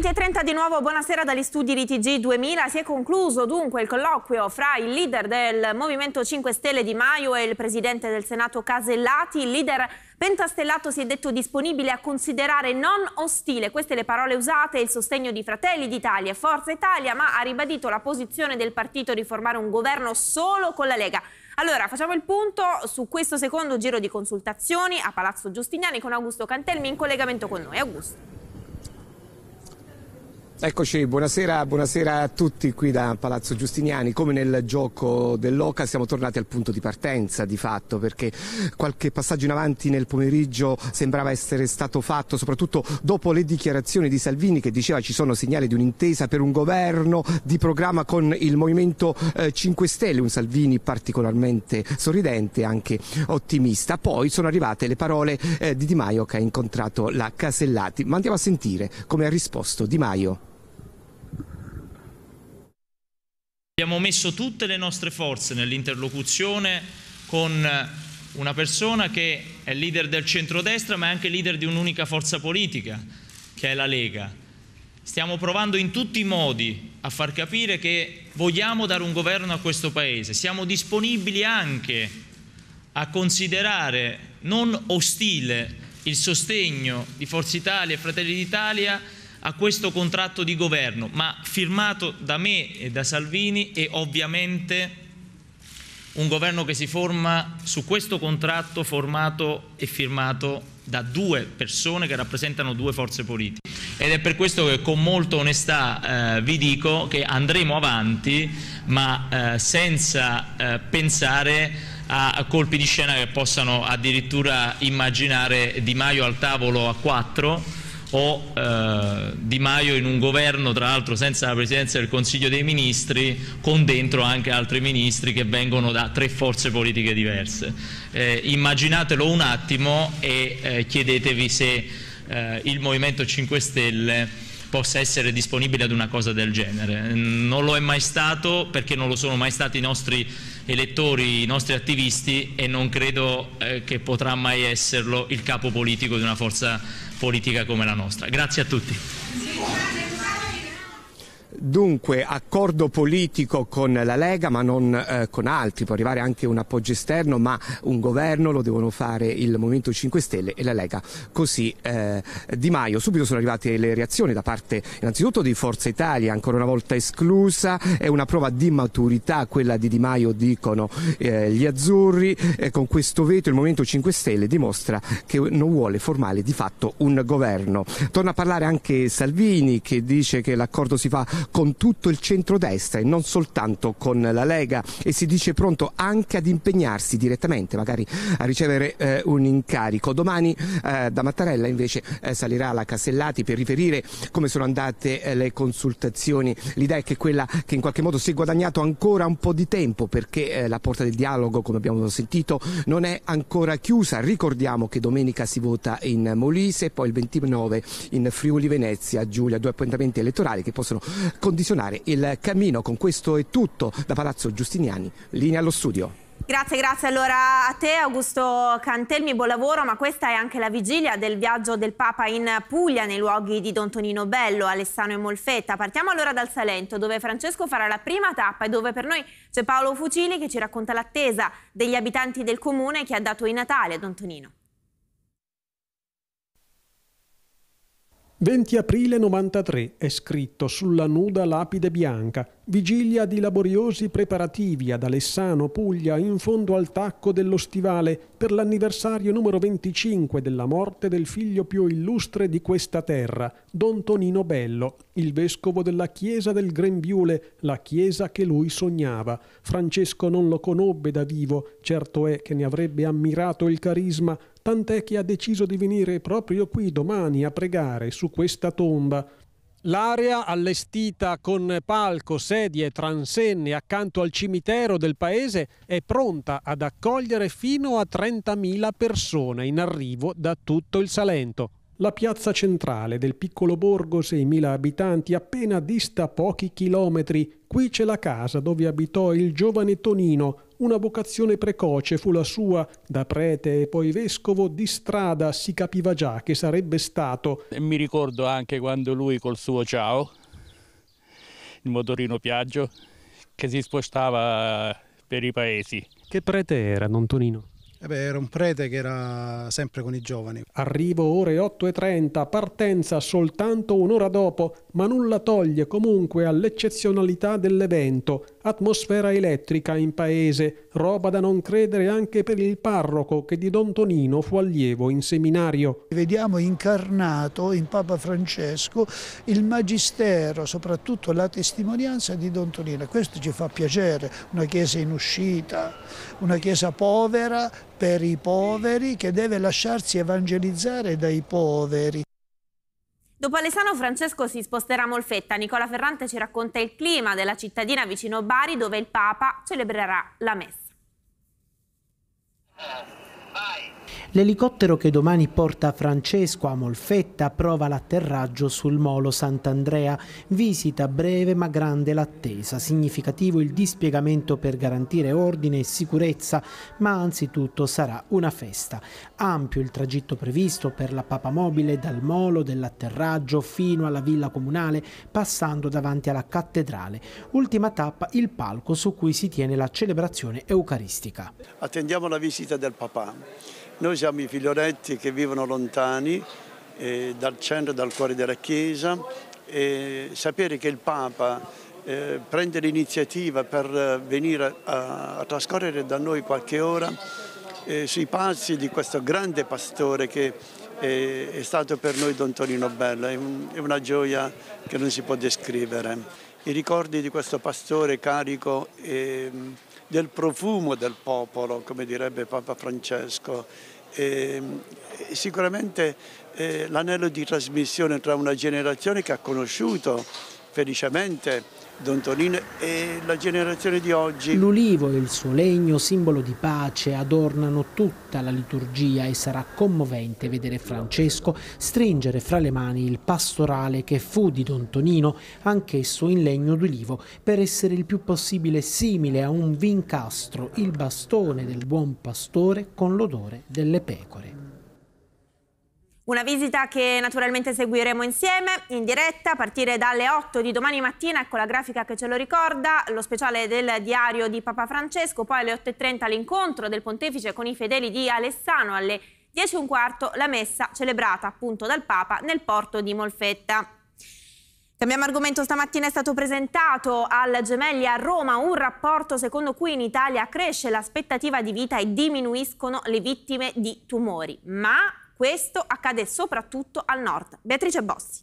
20.30 di nuovo, buonasera dagli studi di TG2000. Si è concluso dunque il colloquio fra il leader del Movimento 5 Stelle Di Maio e il presidente del Senato Casellati. Il leader pentastellato si è detto disponibile a considerare non ostile, queste le parole usate, il sostegno di Fratelli d'Italia e Forza Italia, ma ha ribadito la posizione del partito di formare un governo solo con la Lega. Allora, facciamo il punto su questo secondo giro di consultazioni a Palazzo Giustiniani con Augusto Cantelmi in collegamento con noi. Augusto. Eccoci, buonasera, buonasera, a tutti qui da Palazzo Giustiniani. Come nel gioco dell'Oca siamo tornati al punto di partenza di fatto perché qualche passaggio in avanti nel pomeriggio sembrava essere stato fatto soprattutto dopo le dichiarazioni di Salvini che diceva ci sono segnali di un'intesa per un governo di programma con il Movimento 5 eh, Stelle, un Salvini particolarmente sorridente e anche ottimista. Poi sono arrivate le parole eh, di Di Maio che ha incontrato la Casellati, ma andiamo a sentire come ha risposto Di Maio. Abbiamo messo tutte le nostre forze nell'interlocuzione con eh, una persona che è leader del centrodestra ma è anche leader di un'unica forza politica, che è la Lega. Stiamo provando in tutti i modi a far capire che vogliamo dare un governo a questo Paese. Siamo disponibili anche a considerare non ostile il sostegno di Forza Italia e Fratelli d'Italia a questo contratto di governo, ma firmato da me e da Salvini e ovviamente un governo che si forma su questo contratto formato e firmato da due persone che rappresentano due forze politiche. Ed è per questo che con molta onestà eh, vi dico che andremo avanti, ma eh, senza eh, pensare a colpi di scena che possano addirittura immaginare Di Maio al tavolo a quattro o eh, Di Maio in un governo tra l'altro senza la presidenza del Consiglio dei Ministri con dentro anche altri ministri che vengono da tre forze politiche diverse. Eh, immaginatelo un attimo e eh, chiedetevi se eh, il Movimento 5 Stelle possa essere disponibile ad una cosa del genere. Non lo è mai stato perché non lo sono mai stati i nostri elettori, i nostri attivisti e non credo eh, che potrà mai esserlo il capo politico di una forza politica politica come la nostra. Grazie a tutti. Dunque, accordo politico con la Lega, ma non eh, con altri, può arrivare anche un appoggio esterno, ma un governo lo devono fare il Movimento 5 Stelle e la Lega. Così eh, Di Maio. Subito sono arrivate le reazioni da parte innanzitutto di Forza Italia, ancora una volta esclusa, è una prova di maturità quella di Di Maio, dicono eh, gli azzurri, con questo veto il Movimento 5 Stelle dimostra che non vuole formare di fatto un governo. Torna a parlare anche Salvini che dice che l'accordo si fa con tutto il centrodestra e non soltanto con la Lega e si dice pronto anche ad impegnarsi direttamente magari a ricevere eh, un incarico. Domani eh, da Mattarella invece eh, salirà la Casellati per riferire come sono andate eh, le consultazioni. L'idea è che quella che in qualche modo si è guadagnato ancora un po' di tempo perché eh, la porta del dialogo, come abbiamo sentito, non è ancora chiusa. Ricordiamo che domenica si vota in Molise, poi il 29 in Friuli Venezia, Giulia, due appuntamenti elettorali che possono condizionare il cammino. Con questo è tutto da Palazzo Giustiniani, linea allo studio. Grazie, grazie allora a te Augusto Cantelmi, buon lavoro, ma questa è anche la vigilia del viaggio del Papa in Puglia nei luoghi di Don Tonino Bello, Alessano e Molfetta. Partiamo allora dal Salento dove Francesco farà la prima tappa e dove per noi c'è Paolo Fucili che ci racconta l'attesa degli abitanti del comune che ha dato i Natale a Don Tonino. 20 aprile 93 è scritto sulla nuda lapide bianca, vigilia di laboriosi preparativi ad Alessano Puglia in fondo al tacco dello stivale, per l'anniversario numero 25 della morte del figlio più illustre di questa terra, Don Tonino Bello, il vescovo della chiesa del Grembiule, la chiesa che lui sognava. Francesco non lo conobbe da vivo, certo è che ne avrebbe ammirato il carisma, tant'è che ha deciso di venire proprio qui domani a pregare su questa tomba L'area allestita con palco, sedie e transenne accanto al cimitero del paese è pronta ad accogliere fino a 30.000 persone in arrivo da tutto il Salento. La piazza centrale del piccolo borgo, 6.000 abitanti, appena dista pochi chilometri. Qui c'è la casa dove abitò il giovane Tonino. Una vocazione precoce fu la sua, da prete e poi vescovo di strada si capiva già che sarebbe stato. E mi ricordo anche quando lui col suo ciao, il motorino Piaggio, che si spostava per i paesi. Che prete era, non Tonino? Eh beh, era un prete che era sempre con i giovani. Arrivo ore 8.30, partenza soltanto un'ora dopo, ma nulla toglie comunque all'eccezionalità dell'evento Atmosfera elettrica in paese, roba da non credere anche per il parroco che di Don Tonino fu allievo in seminario. Vediamo incarnato in Papa Francesco il magistero, soprattutto la testimonianza di Don Tonino. Questo ci fa piacere, una chiesa in uscita, una chiesa povera per i poveri che deve lasciarsi evangelizzare dai poveri. Dopo Alessano Francesco si sposterà Molfetta. Nicola Ferrante ci racconta il clima della cittadina vicino Bari dove il Papa celebrerà la messa. Ah, vai. L'elicottero che domani porta Francesco a Molfetta prova l'atterraggio sul molo Sant'Andrea. Visita breve ma grande l'attesa, significativo il dispiegamento per garantire ordine e sicurezza, ma anzitutto sarà una festa. Ampio il tragitto previsto per la Papa Mobile dal molo dell'atterraggio fino alla villa comunale, passando davanti alla cattedrale. Ultima tappa il palco su cui si tiene la celebrazione eucaristica. Attendiamo la visita del Papa. Noi siamo i figlioletti che vivono lontani eh, dal centro, e dal cuore della Chiesa e sapere che il Papa eh, prende l'iniziativa per eh, venire a, a, trascorrere da noi qualche ora eh, sui passi di questo grande pastore che è, eh, è stato per noi Don Tonino Bella, è, un, è una gioia che non si può descrivere. I ricordi di questo pastore carico e ehm, del profumo del popolo, come direbbe Papa Francesco. Ehm, e, sicuramente eh, l'anello di trasmissione tra una generazione che ha conosciuto felicemente Don Tonino e la generazione di oggi. L'ulivo e il suo legno, simbolo di pace, adornano tutta la liturgia e sarà commovente vedere Francesco stringere fra le mani il pastorale che fu di Don Tonino, anch'esso in legno d'ulivo, per essere il più possibile simile a un vincastro, il bastone del buon pastore con l'odore delle pecore. Una visita che naturalmente seguiremo insieme in diretta a partire dalle 8 di domani mattina, ecco la grafica che ce lo ricorda, lo speciale del diario di Papa Francesco, poi alle 8.30 l'incontro del pontefice con i fedeli di Alessano, alle 10.15 la messa celebrata appunto dal Papa nel porto di Molfetta. Cambiamo argomento, stamattina è stato presentato al Gemelli a Roma un rapporto secondo cui in Italia cresce l'aspettativa di vita e diminuiscono le vittime di tumori, ma questo accade soprattutto al nord. Beatrice Bossi.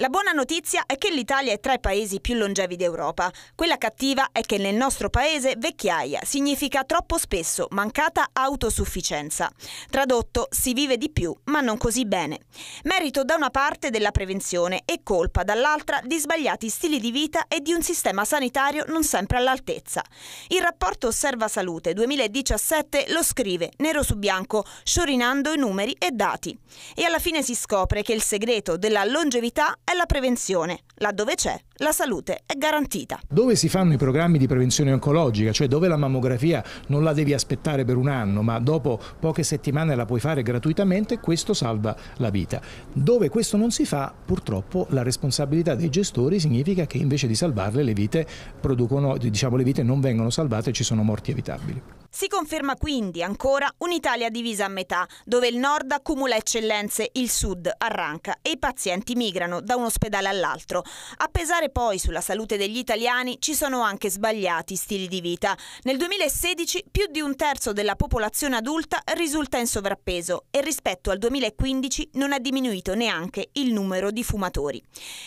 La buona notizia è che l'Italia è tra i paesi più longevi d'Europa. Quella cattiva è che nel nostro paese vecchiaia significa troppo spesso mancata autosufficienza. Tradotto, si vive di più, ma non così bene. Merito da una parte della prevenzione e colpa dall'altra di sbagliati stili di vita e di un sistema sanitario non sempre all'altezza. Il rapporto Osserva Salute 2017 lo scrive nero su bianco, sciorinando i numeri e dati. E alla fine si scopre che il segreto della longevità è la prevenzione. Laddove c'è, la salute è garantita. Dove si fanno i programmi di prevenzione oncologica, cioè dove la mammografia non la devi aspettare per un anno, ma dopo poche settimane la puoi fare gratuitamente, questo salva la vita. Dove questo non si fa, purtroppo la responsabilità dei gestori significa che invece di salvarle le vite, producono, diciamo, le vite non vengono salvate e ci sono morti evitabili. Si conferma quindi ancora un'Italia divisa a metà, dove il nord accumula eccellenze, il sud arranca e i pazienti migrano da un ospedale all'altro. A pesare poi sulla salute degli italiani ci sono anche sbagliati stili di vita. Nel 2016 più di un terzo della popolazione adulta risulta in sovrappeso e rispetto al 2015 non è diminuito neanche il numero di fumatori.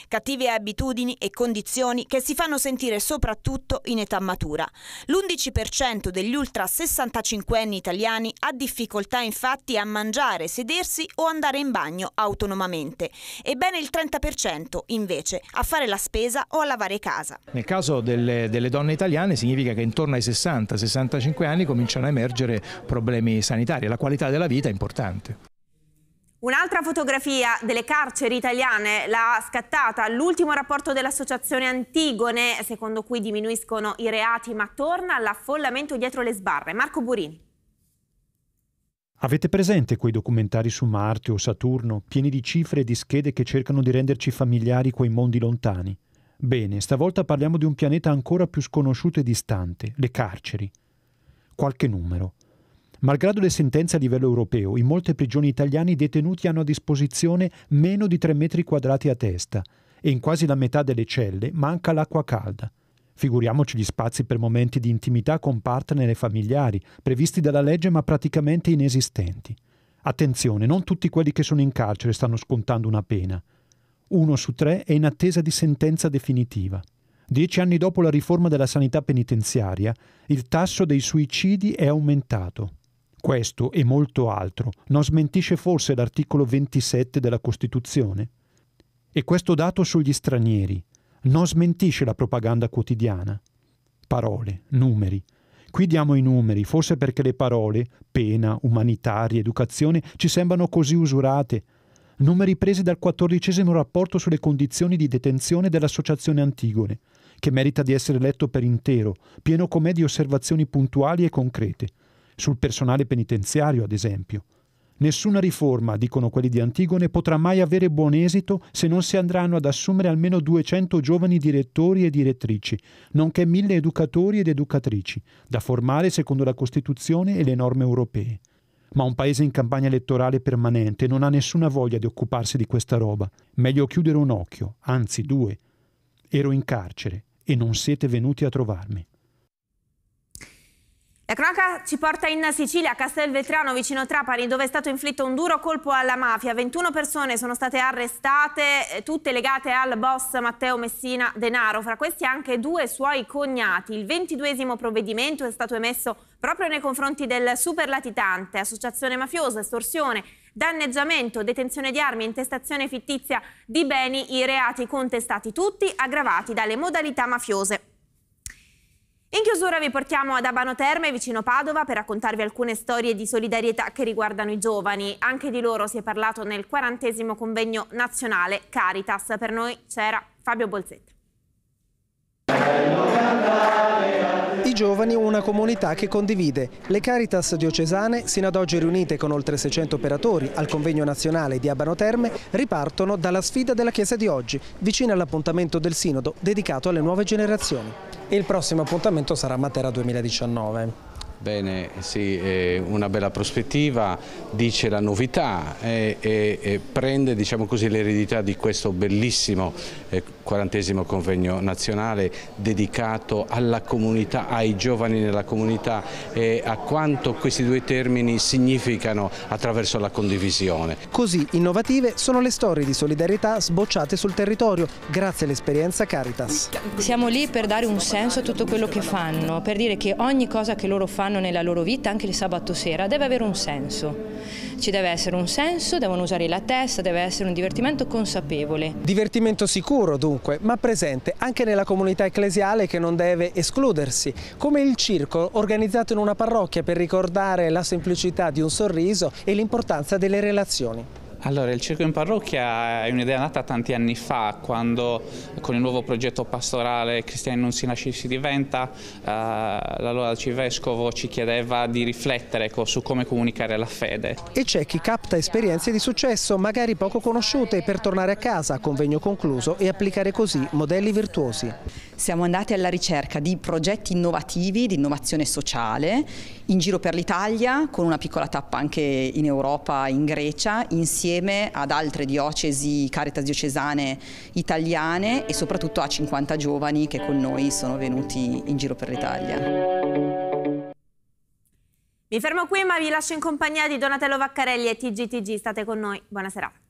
Cattive abitudini e condizioni che si fanno sentire soprattutto in età matura. L'11% degli ultras 65anni italiani ha difficoltà infatti a mangiare, sedersi o andare in bagno autonomamente e bene il 30% invece a fare la spesa o a lavare casa. Nel caso delle, delle donne italiane significa che intorno ai 60-65 anni cominciano a emergere problemi sanitari la qualità della vita è importante. Un'altra fotografia delle carceri italiane l'ha scattata l'ultimo rapporto dell'associazione Antigone, secondo cui diminuiscono i reati, ma torna l'affollamento dietro le sbarre. Marco Burini. Avete presente quei documentari su Marte o Saturno, pieni di cifre e di schede che cercano di renderci familiari quei mondi lontani? Bene, stavolta parliamo di un pianeta ancora più sconosciuto e distante, le carceri. Qualche numero. Malgrado le sentenze a livello europeo, in molte prigioni italiane i detenuti hanno a disposizione meno di 3 metri quadrati a testa e in quasi la metà delle celle manca l'acqua calda. Figuriamoci gli spazi per momenti di intimità con partner e familiari, previsti dalla legge ma praticamente inesistenti. Attenzione, non tutti quelli che sono in carcere stanno scontando una pena. Uno su tre è in attesa di sentenza definitiva. Dieci anni dopo la riforma della sanità penitenziaria, il tasso dei suicidi è aumentato. Questo e molto altro non smentisce forse l'articolo 27 della Costituzione? E questo dato sugli stranieri non smentisce la propaganda quotidiana? Parole, numeri. Qui diamo i numeri, forse perché le parole, pena, umanitaria, educazione, ci sembrano così usurate, numeri presi dal quattordicesimo rapporto sulle condizioni di detenzione dell'Associazione Antigone, che merita di essere letto per intero, pieno com'è di osservazioni puntuali e concrete sul personale penitenziario, ad esempio. Nessuna riforma, dicono quelli di Antigone, potrà mai avere buon esito se non si andranno ad assumere almeno 200 giovani direttori e direttrici, nonché mille educatori ed educatrici, da formare secondo la Costituzione e le norme europee. Ma un paese in campagna elettorale permanente non ha nessuna voglia di occuparsi di questa roba. Meglio chiudere un occhio, anzi due. Ero in carcere e non siete venuti a trovarmi. La cronaca ci porta in Sicilia, a Castelvetrano, vicino Trapani, dove è stato inflitto un duro colpo alla mafia. 21 persone sono state arrestate, eh, tutte legate al boss Matteo Messina Denaro. Fra questi anche due suoi cognati. Il 22 provvedimento è stato emesso proprio nei confronti del superlatitante, associazione mafiosa, estorsione, danneggiamento, detenzione di armi, intestazione fittizia di beni, i reati contestati tutti aggravati dalle modalità mafiose. In chiusura vi portiamo ad Abano Terme, vicino Padova, per raccontarvi alcune storie di solidarietà che riguardano i giovani. Anche di loro si è parlato nel quarantesimo convegno nazionale Caritas. Per noi c'era Fabio Bolzetta giovani una comunità che condivide. Le Caritas diocesane, sino ad oggi riunite con oltre 600 operatori al convegno nazionale di Abano Terme, ripartono dalla sfida della Chiesa di oggi, vicino all'appuntamento del Sinodo dedicato alle nuove generazioni. Il prossimo appuntamento sarà Matera 2019. Bene, sì, una bella prospettiva, dice la novità e, e, e prende diciamo l'eredità di questo bellissimo eh, quarantesimo eh, convegno nazionale dedicato alla comunità, ai giovani nella comunità e a quanto questi due termini significano attraverso la condivisione. Così innovative sono le storie di solidarietà sbocciate sul territorio grazie all'esperienza Caritas. Siamo lì per dare un senso a tutto quello che fanno, per dire che ogni cosa che loro fanno fanno nella loro vita anche il sabato sera deve avere un senso. Ci deve essere un senso, devono usare la testa, deve essere un divertimento consapevole. Divertimento sicuro dunque, ma presente anche nella comunità ecclesiale che non deve escludersi, come il circo organizzato in una parrocchia per ricordare la semplicità di un sorriso e l'importanza delle relazioni. Allora, il circo in parrocchia è un'idea nata tanti anni fa, quando con il nuovo progetto pastorale Cristiani non si nasce si diventa, eh, l'allora arcivescovo ci chiedeva di riflettere ecco, su come comunicare la fede. E c'è chi capta esperienze di successo, magari poco conosciute, per tornare a casa convegno concluso e applicare così modelli virtuosi. Siamo andati alla ricerca di progetti innovativi, di innovazione sociale, in giro per l'Italia, con una piccola tappa anche in Europa, in Grecia, insieme insieme ad altre diocesi, caritas diocesane italiane e soprattutto a 50 giovani che con noi sono venuti in giro per l'Italia. Mi fermo qui ma vi lascio in compagnia di Donatello Vaccarelli e TGTG, state con noi, buona serata.